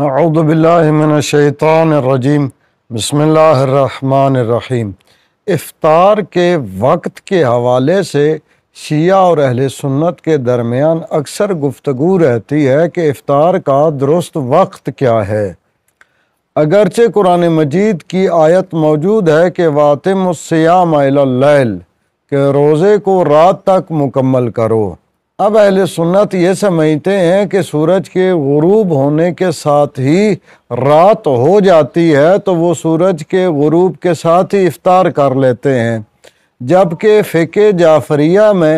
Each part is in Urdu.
اعوذ باللہ من الشیطان الرجیم بسم اللہ الرحمن الرحیم افطار کے وقت کے حوالے سے شیعہ اور اہل سنت کے درمیان اکثر گفتگو رہتی ہے کہ افطار کا درست وقت کیا ہے اگرچہ قرآن مجید کی آیت موجود ہے کہ واطم السیام اللیل کہ روزے کو رات تک مکمل کرو اب اہل سنت یہ سمجھتے ہیں کہ سورج کے غروب ہونے کے ساتھ ہی رات ہو جاتی ہے تو وہ سورج کے غروب کے ساتھ ہی افطار کر لیتے ہیں جبکہ فقہ جعفریہ میں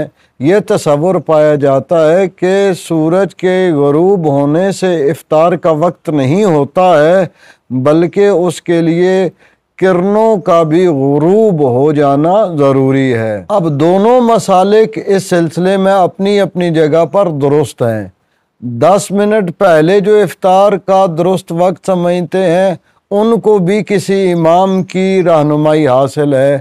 یہ تصور پایا جاتا ہے کہ سورج کے غروب ہونے سے افطار کا وقت نہیں ہوتا ہے بلکہ اس کے لیے کرنوں کا بھی غروب ہو جانا ضروری ہے اب دونوں مسالک اس سلسلے میں اپنی اپنی جگہ پر درست ہیں دس منٹ پہلے جو افطار کا درست وقت سمجھتے ہیں ان کو بھی کسی امام کی رہنمائی حاصل ہے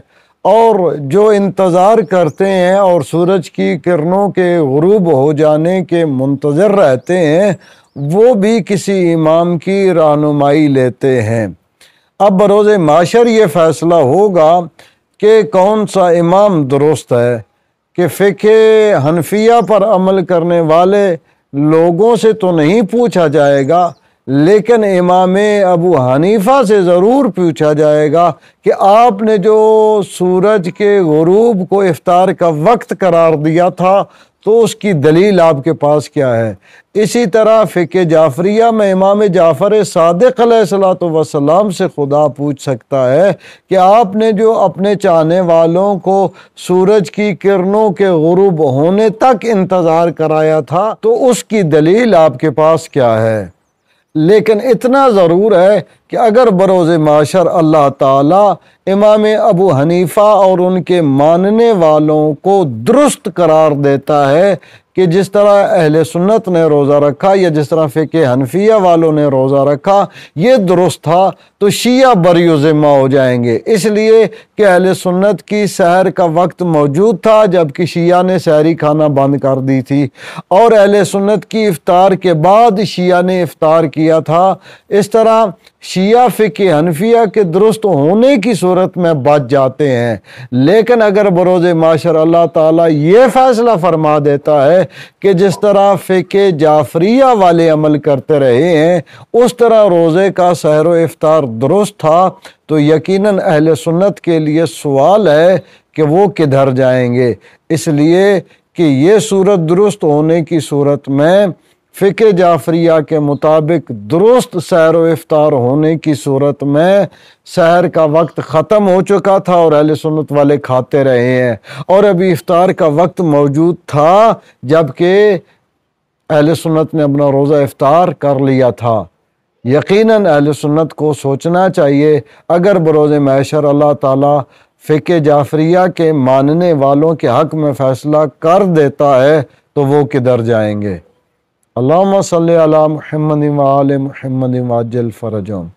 اور جو انتظار کرتے ہیں اور سورج کی کرنوں کے غروب ہو جانے کے منتظر رہتے ہیں وہ بھی کسی امام کی رہنمائی لیتے ہیں اب بروز معاشر یہ فیصلہ ہوگا کہ کون سا امام درست ہے کہ فقہ حنفیہ پر عمل کرنے والے لوگوں سے تو نہیں پوچھا جائے گا لیکن امام ابو حنیفہ سے ضرور پوچھا جائے گا کہ آپ نے جو سورج کے غروب کو افطار کا وقت قرار دیا تھا تو اس کی دلیل آپ کے پاس کیا ہے اسی طرح فقہ جعفریہ میں امام جعفر صادق علیہ السلاۃ وسلام سے خدا پوچھ سکتا ہے کہ آپ نے جو اپنے چاہنے والوں کو سورج کی کرنوں کے غروب ہونے تک انتظار کرایا تھا تو اس کی دلیل آپ کے پاس کیا ہے لیکن اتنا ضرور ہے کہ اگر بروز معاشر اللہ تعالیٰ امام ابو حنیفہ اور ان کے ماننے والوں کو درست قرار دیتا ہے کہ جس طرح اہل سنت نے روزہ رکھا یا جس طرح فقہ حنفیہ والوں نے روزہ رکھا یہ درست تھا تو شیعہ بری ذمہ ہو جائیں گے اس لیے کہ اہل سنت کی سحر کا وقت موجود تھا جبکہ شیعہ نے سحری کھانا بند کر دی تھی اور اہل سنت کی افطار کے بعد شیعہ نے افطار کیا تھا اس طرح شیعہ شیعہ فقہ حنفیہ کے درست ہونے کی صورت میں بچ جاتے ہیں لیکن اگر بروز معاشر اللہ تعالیٰ یہ فیصلہ فرما دیتا ہے کہ جس طرح فقہ جعفریہ والے عمل کرتے رہے ہیں اس طرح روزے کا سحر و افطار درست تھا تو یقیناً اہل سنت کے لیے سوال ہے کہ وہ کدھر جائیں گے اس لیے کہ یہ صورت درست ہونے کی صورت میں فقہ جعفریہ کے مطابق درست سیر و افطار ہونے کی صورت میں سحر کا وقت ختم ہو چکا تھا اور اہل سنت والے کھاتے رہے ہیں اور ابھی افطار کا وقت موجود تھا جب کہ اہل سنت نے اپنا روزہ افطار کر لیا تھا یقیناً اہل سنت کو سوچنا چاہیے اگر بروز محشر اللہ تعالیٰ فقہ جعفریہ کے ماننے والوں کے حق میں فیصلہ کر دیتا ہے تو وہ کدھر جائیں گے علام صلی علی محمد و محمد حمن واج الفرجوم